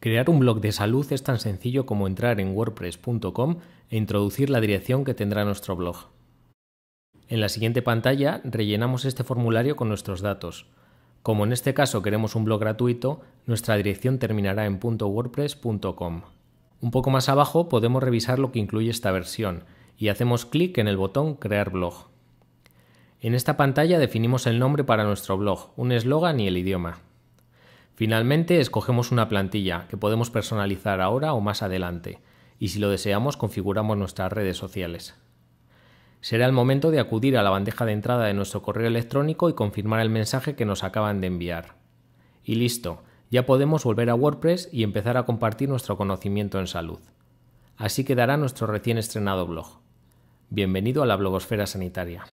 Crear un blog de salud es tan sencillo como entrar en wordpress.com e introducir la dirección que tendrá nuestro blog. En la siguiente pantalla rellenamos este formulario con nuestros datos. Como en este caso queremos un blog gratuito, nuestra dirección terminará en .wordpress.com. Un poco más abajo podemos revisar lo que incluye esta versión y hacemos clic en el botón Crear blog. En esta pantalla definimos el nombre para nuestro blog, un eslogan y el idioma. Finalmente, escogemos una plantilla que podemos personalizar ahora o más adelante, y si lo deseamos configuramos nuestras redes sociales. Será el momento de acudir a la bandeja de entrada de nuestro correo electrónico y confirmar el mensaje que nos acaban de enviar. Y listo, ya podemos volver a WordPress y empezar a compartir nuestro conocimiento en salud. Así quedará nuestro recién estrenado blog. Bienvenido a la blogosfera sanitaria.